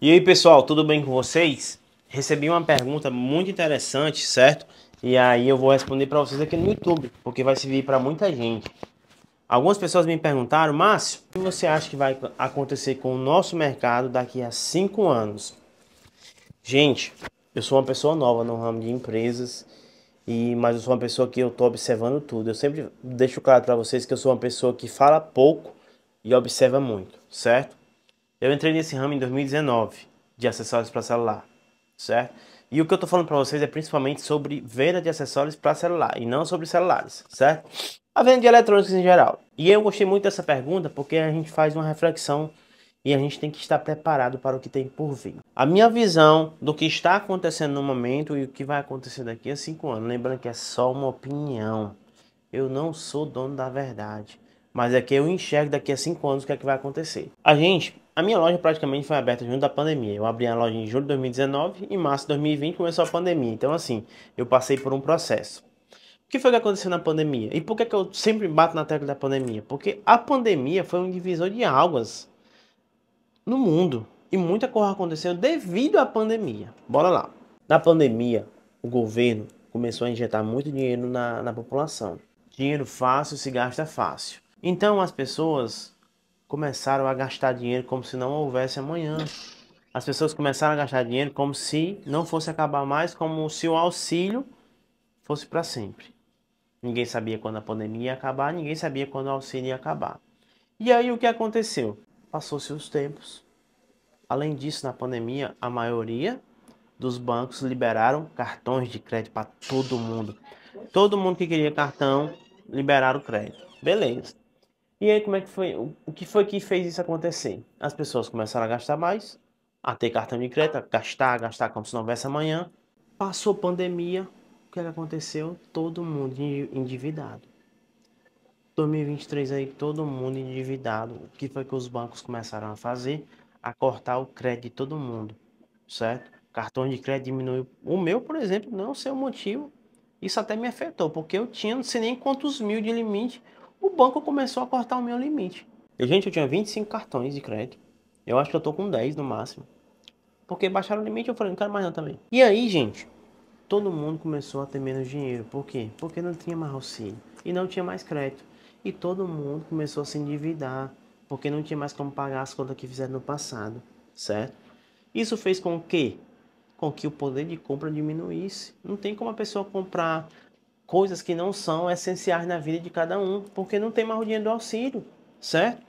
E aí pessoal, tudo bem com vocês? Recebi uma pergunta muito interessante, certo? E aí eu vou responder para vocês aqui no YouTube, porque vai servir para muita gente. Algumas pessoas me perguntaram, Márcio, o que você acha que vai acontecer com o nosso mercado daqui a cinco anos? Gente, eu sou uma pessoa nova no ramo de empresas, e mas eu sou uma pessoa que eu estou observando tudo. Eu sempre deixo claro para vocês que eu sou uma pessoa que fala pouco e observa muito, certo? Eu entrei nesse ramo em 2019 de acessórios para celular, certo? E o que eu tô falando para vocês é principalmente sobre venda de acessórios para celular e não sobre celulares, certo? A venda de eletrônicos em geral. E eu gostei muito dessa pergunta porque a gente faz uma reflexão e a gente tem que estar preparado para o que tem por vir. A minha visão do que está acontecendo no momento e o que vai acontecer daqui a cinco anos, lembrando que é só uma opinião. Eu não sou dono da verdade mas é que eu enxergo daqui a cinco anos o que é que vai acontecer. A gente, a minha loja praticamente foi aberta junto da pandemia. Eu abri a loja em julho de 2019 e em março de 2020 começou a pandemia. Então, assim, eu passei por um processo. O que foi que aconteceu na pandemia? E por que, é que eu sempre bato na tecla da pandemia? Porque a pandemia foi um divisor de águas no mundo. E muita coisa aconteceu devido à pandemia. Bora lá. Na pandemia, o governo começou a injetar muito dinheiro na, na população. Dinheiro fácil se gasta fácil. Então as pessoas começaram a gastar dinheiro como se não houvesse amanhã. As pessoas começaram a gastar dinheiro como se não fosse acabar mais, como se o auxílio fosse para sempre. Ninguém sabia quando a pandemia ia acabar, ninguém sabia quando o auxílio ia acabar. E aí o que aconteceu? Passou-se os tempos. Além disso, na pandemia, a maioria dos bancos liberaram cartões de crédito para todo mundo. Todo mundo que queria cartão liberaram crédito. Beleza. E aí, como é que foi? O que foi que fez isso acontecer? As pessoas começaram a gastar mais, a ter cartão de crédito, a gastar, gastar como se não houvesse amanhã. Passou pandemia, o que é aconteceu? Todo mundo endividado. 2023 aí, todo mundo endividado. O que foi que os bancos começaram a fazer? A cortar o crédito de todo mundo, certo? Cartão de crédito diminuiu. O meu, por exemplo, não sei o motivo. Isso até me afetou, porque eu tinha não sei nem quantos mil de limite o banco começou a cortar o meu limite. E, gente, eu tinha 25 cartões de crédito. Eu acho que eu tô com 10 no máximo. Porque baixaram o limite, eu falei, não quero mais não também. E aí, gente, todo mundo começou a ter menos dinheiro. Por quê? Porque não tinha mais auxílio e não tinha mais crédito. E todo mundo começou a se endividar, porque não tinha mais como pagar as contas que fizeram no passado, certo? Isso fez com que com que o poder de compra diminuísse. Não tem como a pessoa comprar coisas que não são essenciais na vida de cada um, porque não tem mais o dinheiro do auxílio, certo?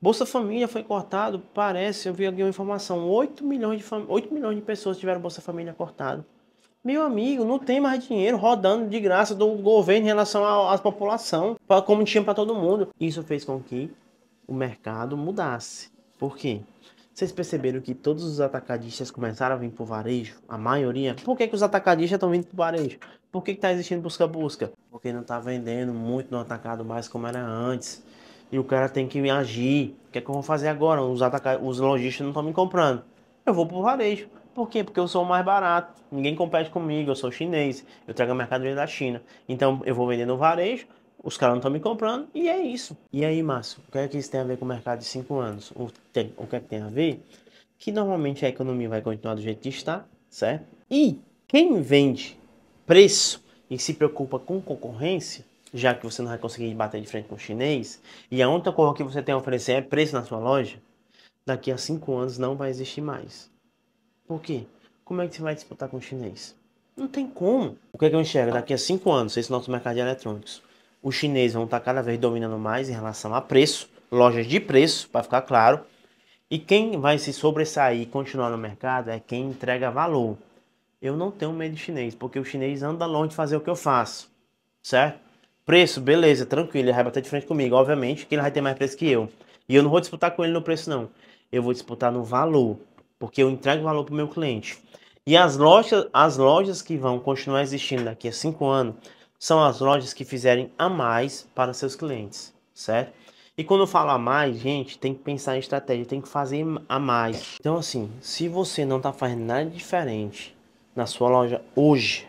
Bolsa Família foi cortado, parece, eu vi aqui uma informação, 8 milhões de, fam... 8 milhões de pessoas tiveram Bolsa Família cortado. Meu amigo, não tem mais dinheiro rodando de graça do governo em relação à, população, pra, como tinha para todo mundo. Isso fez com que o mercado mudasse. Por quê? Vocês perceberam que todos os atacadistas começaram a vir pro varejo? A maioria? Por que, que os atacadistas estão vindo pro varejo? Por que, que tá existindo busca-busca? Porque não tá vendendo muito no atacado mais como era antes. E o cara tem que agir. O que é que eu vou fazer agora? Os, os lojistas não estão me comprando. Eu vou pro varejo. Por quê? Porque eu sou mais barato. Ninguém compete comigo. Eu sou chinês. Eu trago a mercadoria da China. Então eu vou vender no varejo os caras não estão me comprando e é isso. E aí, Márcio, o que é que isso tem a ver com o mercado de 5 anos? O, tem, o que é que tem a ver? Que normalmente a economia vai continuar do jeito que está, certo? E quem vende preço e se preocupa com concorrência, já que você não vai conseguir bater de frente com o chinês, e a única coisa que você tem a oferecer é preço na sua loja, daqui a 5 anos não vai existir mais. Por quê? Como é que você vai disputar com o chinês? Não tem como. O que, é que eu enxergo? Daqui a 5 anos, esse nosso mercado de eletrônicos os chineses vão estar cada vez dominando mais em relação a preço, lojas de preço, para ficar claro. E quem vai se sobressair e continuar no mercado é quem entrega valor. Eu não tenho medo de chinês, porque o chinês anda longe de fazer o que eu faço, certo? Preço, beleza, tranquilo, ele vai bater de frente comigo, obviamente, que ele vai ter mais preço que eu. E eu não vou disputar com ele no preço, não. Eu vou disputar no valor, porque eu entrego valor para o meu cliente. E as lojas, as lojas que vão continuar existindo daqui a cinco anos, são as lojas que fizerem a mais para seus clientes, certo? E quando eu falo a mais, gente, tem que pensar em estratégia, tem que fazer a mais. Então, assim, se você não está fazendo nada diferente na sua loja hoje,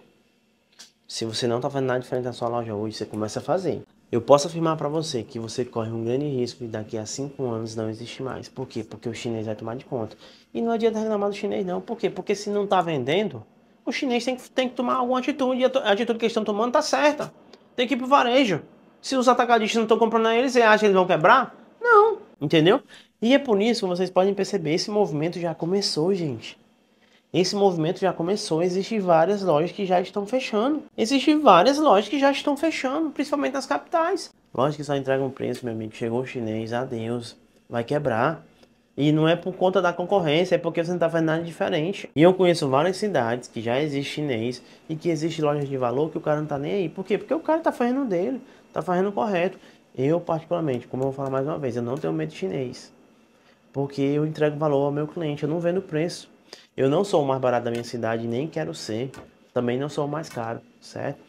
se você não está fazendo nada diferente na sua loja hoje, você começa a fazer. Eu posso afirmar para você que você corre um grande risco de daqui a cinco anos não existir mais. Por quê? Porque o chinês vai tomar de conta. E não adianta reclamar do chinês não. Por quê? Porque se não está vendendo, o chinês tem que, tem que tomar alguma atitude. E a atitude que eles estão tomando tá certa. Tem que ir pro varejo. Se os atacadistas não estão comprando a eles, você acha que eles vão quebrar? Não. Entendeu? E é por isso que vocês podem perceber, esse movimento já começou, gente. Esse movimento já começou, existem várias lojas que já estão fechando. Existem várias lojas que já estão fechando, principalmente nas capitais. Lojas que só entregam preço, meu amigo. Chegou o chinês, adeus, vai quebrar. E não é por conta da concorrência, é porque você não está fazendo nada diferente. E eu conheço várias cidades que já existe chinês e que existe lojas de valor que o cara não está nem aí. Por quê? Porque o cara está fazendo dele, está fazendo correto. Eu, particularmente, como eu vou falar mais uma vez, eu não tenho medo de chinês. Porque eu entrego valor ao meu cliente, eu não vendo preço. Eu não sou o mais barato da minha cidade, nem quero ser. Também não sou o mais caro, certo?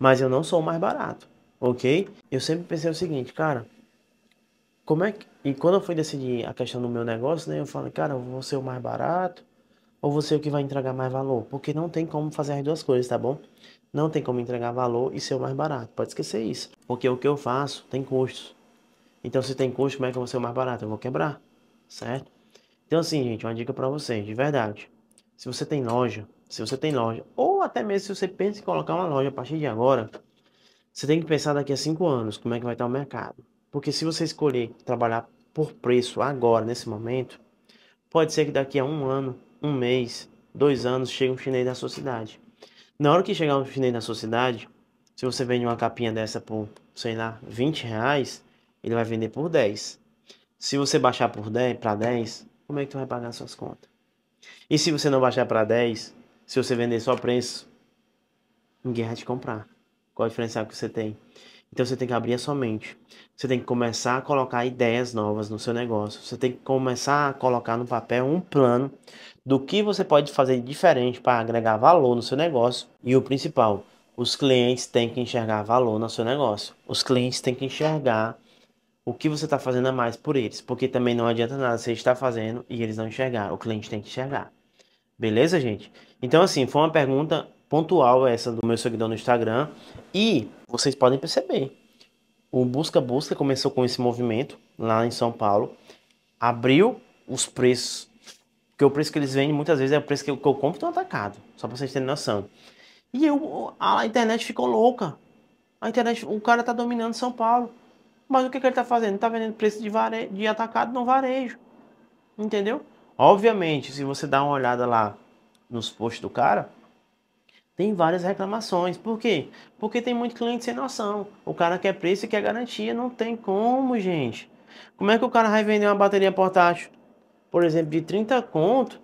Mas eu não sou o mais barato, ok? Eu sempre pensei o seguinte, cara, como é que. E quando eu fui decidir a questão do meu negócio, né? Eu falei, cara, eu vou ser o mais barato ou vou ser o que vai entregar mais valor? Porque não tem como fazer as duas coisas, tá bom? Não tem como entregar valor e ser o mais barato. Pode esquecer isso. Porque o que eu faço tem custos. Então, se tem custo, como é que eu vou ser o mais barato? Eu vou quebrar, certo? Então, assim, gente, uma dica para vocês, de verdade. Se você tem loja, se você tem loja, ou até mesmo se você pensa em colocar uma loja a partir de agora, você tem que pensar daqui a cinco anos como é que vai estar o mercado. Porque se você escolher trabalhar por preço agora, nesse momento, pode ser que daqui a um ano, um mês, dois anos, chegue um chinês da sua cidade. Na hora que chegar um chinês da sua cidade, se você vende uma capinha dessa por, sei lá, 20 reais, ele vai vender por 10. Se você baixar por 10 para 10, como é que tu vai pagar suas contas? E se você não baixar para 10, se você vender só preço, ninguém vai te comprar. Qual a diferença que você tem? Então você tem que abrir a sua mente. Você tem que começar a colocar ideias novas no seu negócio. Você tem que começar a colocar no papel um plano do que você pode fazer diferente para agregar valor no seu negócio. E o principal, os clientes têm que enxergar valor no seu negócio. Os clientes têm que enxergar o que você está fazendo a mais por eles. Porque também não adianta nada você estar fazendo e eles não enxergar. O cliente tem que enxergar. Beleza, gente? Então, assim, foi uma pergunta pontual essa do meu seguidor no Instagram. E vocês podem perceber. O Busca Busca começou com esse movimento lá em São Paulo, abriu os preços, porque o preço que eles vendem muitas vezes é o preço que eu, que eu compro no atacado, só para vocês terem noção. E eu, a internet ficou louca. A internet, o cara tá dominando São Paulo. Mas o que, que ele tá fazendo? Tá vendendo preço de, vare... de atacado no varejo. Entendeu? Obviamente, se você dá uma olhada lá nos posts do cara, tem várias reclamações. Por quê? Porque tem muito cliente sem noção. O cara quer preço e quer garantia. Não tem como, gente. Como é que o cara vai vender uma bateria portátil, por exemplo, de 30 conto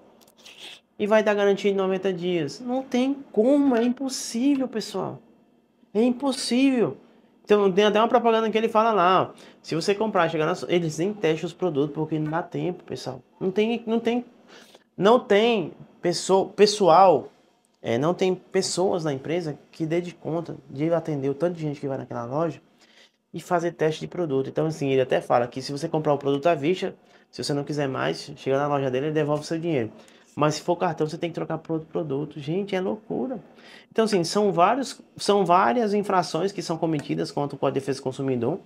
e vai dar garantia de 90 dias? Não tem como, é impossível, pessoal. É impossível. Então, tem até uma propaganda que ele fala lá, ó, se você comprar, chegar na sua... eles nem testam os produtos porque não dá tempo, pessoal. Não tem não tem não tem pessoa, pessoal é, não tem pessoas na empresa que dê de conta de atender o tanto de gente que vai naquela loja e fazer teste de produto. Então, assim, ele até fala que se você comprar o produto à vista, se você não quiser mais, chega na loja dele e devolve o seu dinheiro. Mas se for cartão, você tem que trocar por outro produto. Gente, é loucura. Então, assim, são, vários, são várias infrações que são cometidas contra o Código de Defesa do Consumidor,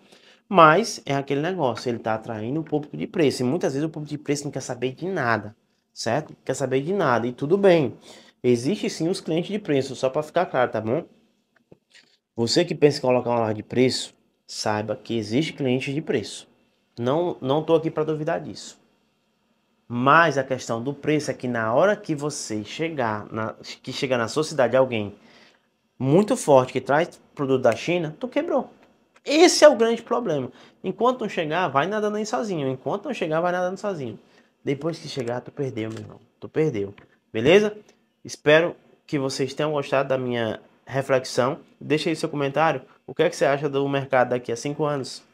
mas é aquele negócio, ele está atraindo o público de preço. E muitas vezes o público de preço não quer saber de nada, certo? Quer saber de nada, e tudo bem. Existe sim os clientes de preço, só para ficar claro, tá bom? Você que pensa em colocar uma loja de preço, saiba que existe cliente de preço. Não não tô aqui para duvidar disso. Mas a questão do preço é que na hora que você chegar na, que chegar na sua cidade alguém muito forte que traz produto da China, tu quebrou. Esse é o grande problema. Enquanto não chegar, vai nadando aí sozinho. Enquanto não chegar, vai nadando sozinho. Depois que chegar, tu perdeu, meu irmão. Tu perdeu. Beleza? Espero que vocês tenham gostado da minha reflexão. Deixe aí seu comentário. O que, é que você acha do mercado daqui a 5 anos?